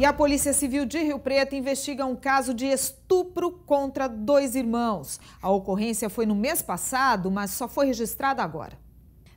E a Polícia Civil de Rio Preto investiga um caso de estupro contra dois irmãos. A ocorrência foi no mês passado, mas só foi registrada agora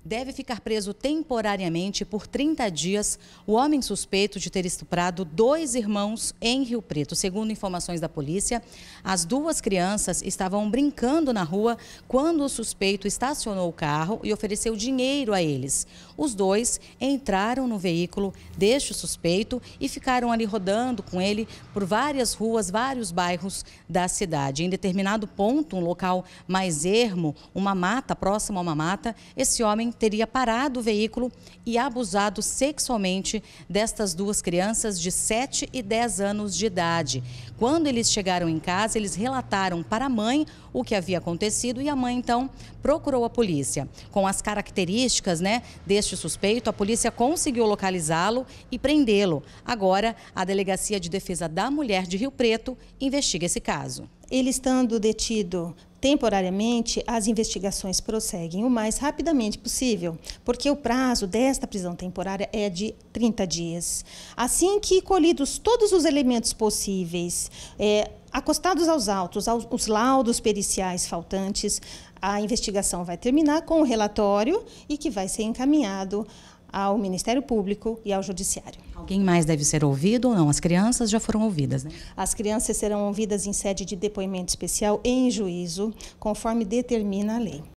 deve ficar preso temporariamente por 30 dias o homem suspeito de ter estuprado dois irmãos em Rio Preto. Segundo informações da polícia, as duas crianças estavam brincando na rua quando o suspeito estacionou o carro e ofereceu dinheiro a eles. Os dois entraram no veículo deste suspeito e ficaram ali rodando com ele por várias ruas, vários bairros da cidade. Em determinado ponto, um local mais ermo, uma mata, próximo a uma mata, esse homem teria parado o veículo e abusado sexualmente destas duas crianças de 7 e 10 anos de idade. Quando eles chegaram em casa, eles relataram para a mãe o que havia acontecido e a mãe então procurou a polícia. Com as características, né, deste suspeito, a polícia conseguiu localizá-lo e prendê-lo. Agora, a Delegacia de Defesa da Mulher de Rio Preto investiga esse caso. Ele estando detido Temporariamente, as investigações prosseguem o mais rapidamente possível, porque o prazo desta prisão temporária é de 30 dias. Assim que colhidos todos os elementos possíveis, é, acostados aos autos, aos, os laudos periciais faltantes, a investigação vai terminar com o relatório e que vai ser encaminhado ao Ministério Público e ao Judiciário. Alguém mais deve ser ouvido ou não? As crianças já foram ouvidas, né? As crianças serão ouvidas em sede de depoimento especial em juízo, conforme determina a lei.